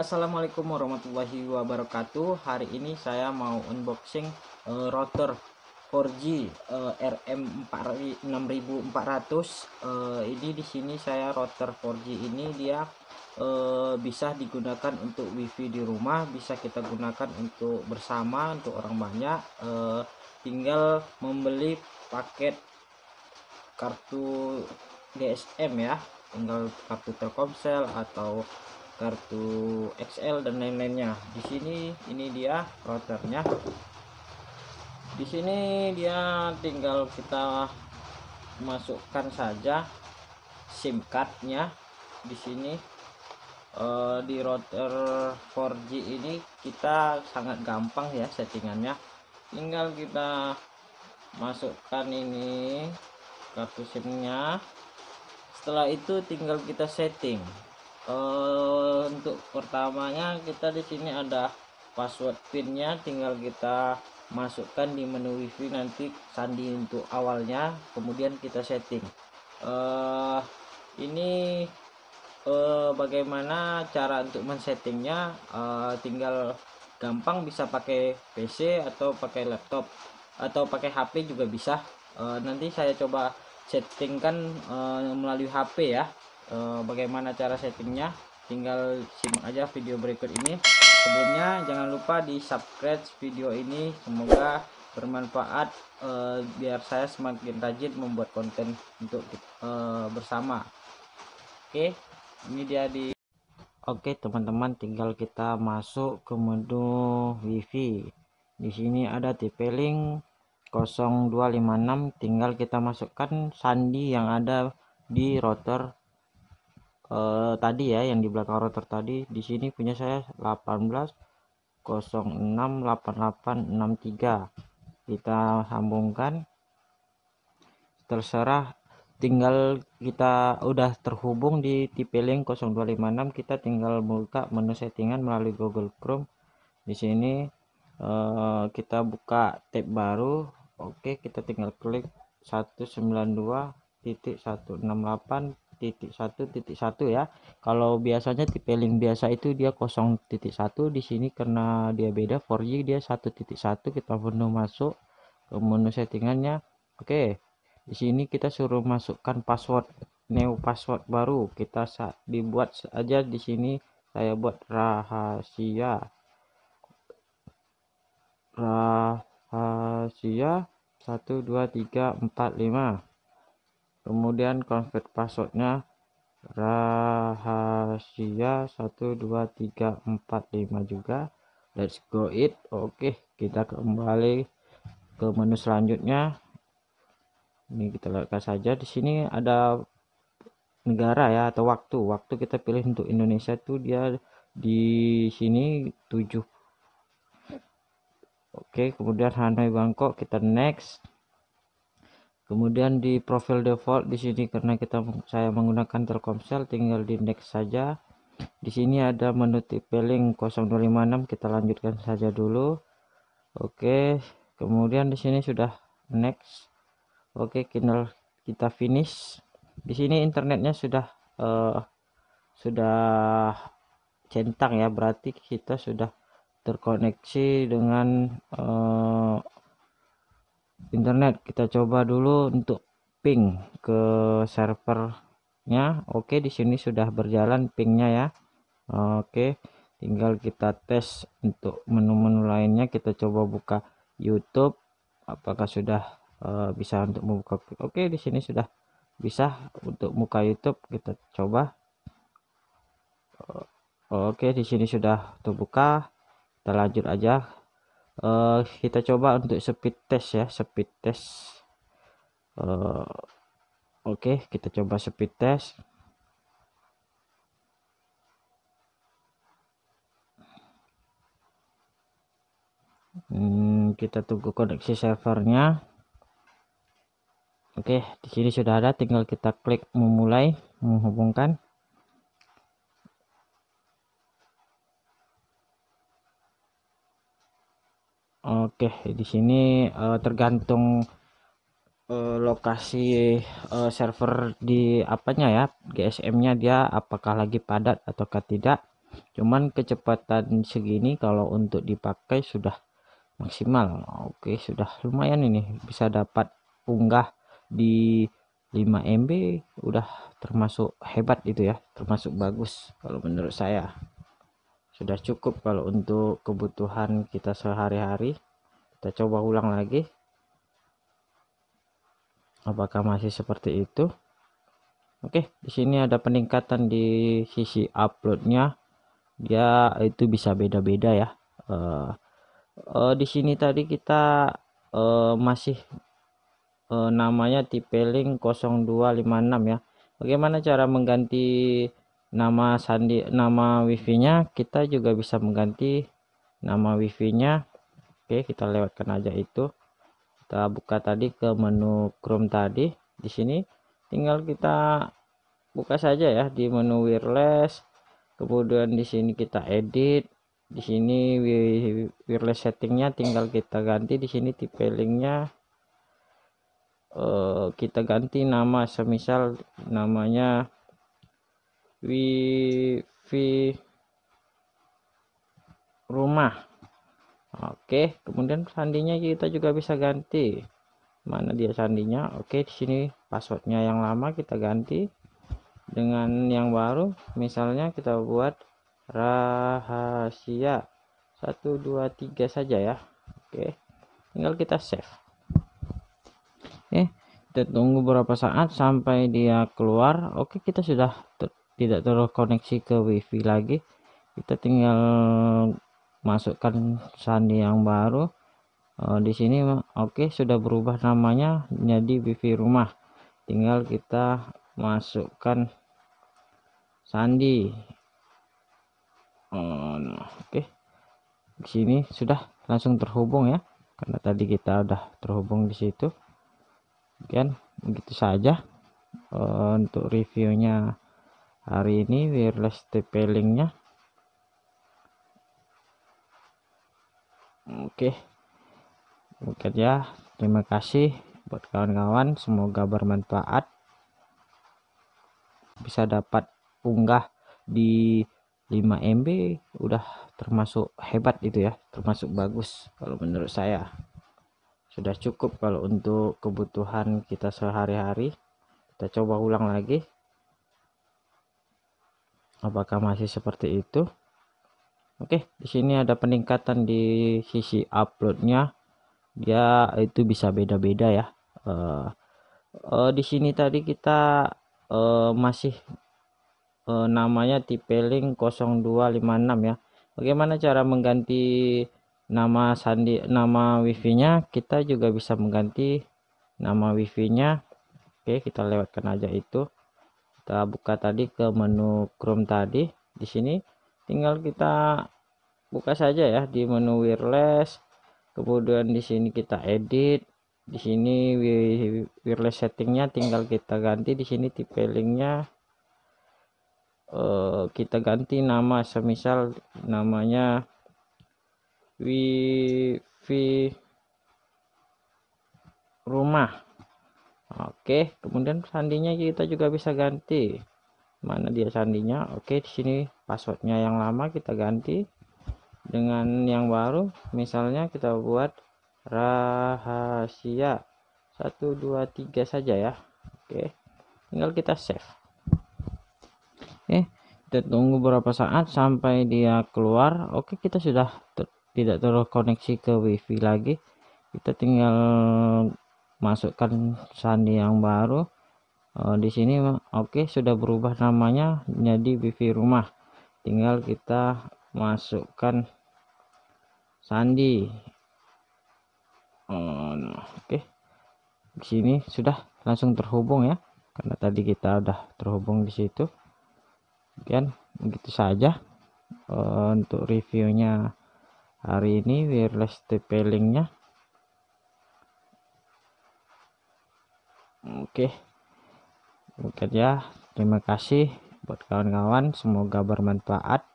Assalamualaikum warahmatullahi wabarakatuh. Hari ini saya mau unboxing uh, router 4G uh, RM 6400. Uh, ini di sini saya router 4G ini dia uh, bisa digunakan untuk WiFi di rumah, bisa kita gunakan untuk bersama untuk orang banyak. Uh, tinggal membeli paket kartu GSM ya, tinggal kartu Telkomsel atau kartu XL dan lain-lainnya di sini ini dia routernya di sini dia tinggal kita masukkan saja SIM cardnya di sini eh, di router 4G ini kita sangat gampang ya settingannya tinggal kita masukkan ini kartu SIMnya setelah itu tinggal kita setting uh, untuk pertamanya kita di sini ada password pinnya tinggal kita masukkan di menu wifi nanti sandi untuk awalnya kemudian kita setting uh, ini uh, bagaimana cara untuk men-settingnya uh, tinggal gampang bisa pakai PC atau pakai laptop atau pakai HP juga bisa uh, nanti saya coba settingkan uh, melalui HP ya Eh, bagaimana cara settingnya tinggal simak aja video berikut ini sebelumnya jangan lupa di subscribe video ini semoga bermanfaat uh, biar saya semakin rajin membuat konten untuk uh, bersama oke okay, ini dia di Oke okay, teman-teman tinggal kita masuk ke menu wifi di sini ada tipe link 0256 tinggal kita masukkan sandi yang ada di router eh, tadi ya yang di belakang router tadi di sini punya saya 18068863 kita sambungkan terserah tinggal kita udah terhubung di tipe link 0256 kita tinggal buka menu settingan melalui Google Chrome di sini eh, kita buka tab baru Oke kita tinggal klik titik 168 titik satu titik satu ya kalau biasanya tipe link biasa itu dia 0.1 di sini karena dia beda 4G dia satu titik satu kita menu masuk ke menu settingannya oke di sini kita suruh masukkan password new password baru kita dibuat saja di sini saya buat rahasia rahasia 1 2 3 4 5 kemudian convert passwordnya rahasia 12345 juga let's go it oke kita kembali ke menu selanjutnya ini kita lihat saja di sini ada negara ya atau waktu waktu kita pilih untuk Indonesia tuh dia di sini 7 oke kemudian Hanoi Bangkok kita next kemudian di profil default di sini karena kita saya menggunakan Telkomsel tinggal di next saja di sini ada menu tipe link 0256 kita lanjutkan saja dulu oke kemudian di sini sudah next oke kinal kita finish di sini internetnya sudah uh, sudah centang ya berarti kita sudah terkoneksi dengan uh, internet kita coba dulu untuk ping ke servernya oke di sini sudah berjalan pingnya ya oke tinggal kita tes untuk menu-menu lainnya kita coba buka YouTube apakah sudah uh, bisa untuk membuka oke di sini sudah bisa untuk muka YouTube kita coba oke di sini sudah terbuka kita lanjut aja uh, kita coba untuk speed test ya speed test uh, oke okay, kita coba speed test hmm, kita tunggu koneksi servernya oke di sini sudah ada tinggal kita klik memulai menghubungkan Oke, di sini uh, tergantung uh, lokasi uh, server di apanya ya, GSM-nya dia apakah lagi padat ataukah tidak. Cuman kecepatan segini kalau untuk dipakai sudah maksimal. Oke, sudah lumayan ini bisa dapat unggah di 5 MB udah termasuk hebat itu ya, termasuk bagus kalau menurut saya sudah cukup kalau untuk kebutuhan kita sehari-hari kita coba ulang lagi apakah masih seperti itu oke di sini ada peningkatan di sisi uploadnya dia itu bisa beda-beda ya uh, uh, di sini tadi kita uh, masih uh, namanya tipe link 0256 ya bagaimana cara mengganti nama sandi nama wifi-nya kita juga bisa mengganti nama wifi-nya Oke kita lewatkan aja itu kita buka tadi ke menu Chrome tadi di sini tinggal kita buka saja ya di menu wireless kemudian di sini kita edit di sini wireless settingnya tinggal kita ganti di sini tipe linknya eh, kita ganti nama semisal namanya wifi rumah oke kemudian sandinya kita juga bisa ganti mana dia sandinya oke di sini passwordnya yang lama kita ganti dengan yang baru misalnya kita buat rahasia 123 saja ya oke tinggal kita save oke kita tunggu berapa saat sampai dia keluar oke kita sudah tidak terkoneksi ke wifi lagi kita tinggal masukkan sandi yang baru uh, di sini oke okay, sudah berubah namanya menjadi wifi rumah tinggal kita masukkan sandi oh, oke okay. di sini sudah langsung terhubung ya karena tadi kita udah terhubung di situ kan begitu saja uh, untuk reviewnya hari ini wireless TP nya oke oke ya terima kasih buat kawan-kawan semoga bermanfaat bisa dapat unggah di 5 MB udah termasuk hebat itu ya termasuk bagus kalau menurut saya sudah cukup kalau untuk kebutuhan kita sehari-hari kita coba ulang lagi apakah masih seperti itu Oke di sini ada peningkatan di sisi uploadnya ya itu bisa beda-beda ya uh, uh, di sini tadi kita uh, masih uh, namanya tipe link 0256 ya Bagaimana cara mengganti nama sandi nama wifi-nya kita juga bisa mengganti nama wifi-nya oke kita lewatkan aja itu kita buka tadi ke menu Chrome tadi di sini tinggal kita buka saja ya di menu wireless kemudian di sini kita edit di sini wireless settingnya tinggal kita ganti di sini tipe linknya eh, kita ganti nama semisal namanya wifi rumah Oke, kemudian sandinya kita juga bisa ganti. Mana dia sandinya? Oke, di sini passwordnya yang lama kita ganti dengan yang baru. Misalnya kita buat rahasia satu dua tiga saja ya. Oke. Tinggal kita save. Oke, kita tunggu beberapa saat sampai dia keluar. Oke, kita sudah ter tidak terkoneksi ke wifi lagi. Kita tinggal masukkan sandi yang baru uh, di sini oke okay, sudah berubah namanya jadi wifi rumah tinggal kita masukkan sandi oh, oke okay. di sini sudah langsung terhubung ya karena tadi kita udah terhubung di situ kan begitu saja uh, untuk reviewnya hari ini wireless TP linknya oke oke ya terima kasih buat kawan-kawan semoga bermanfaat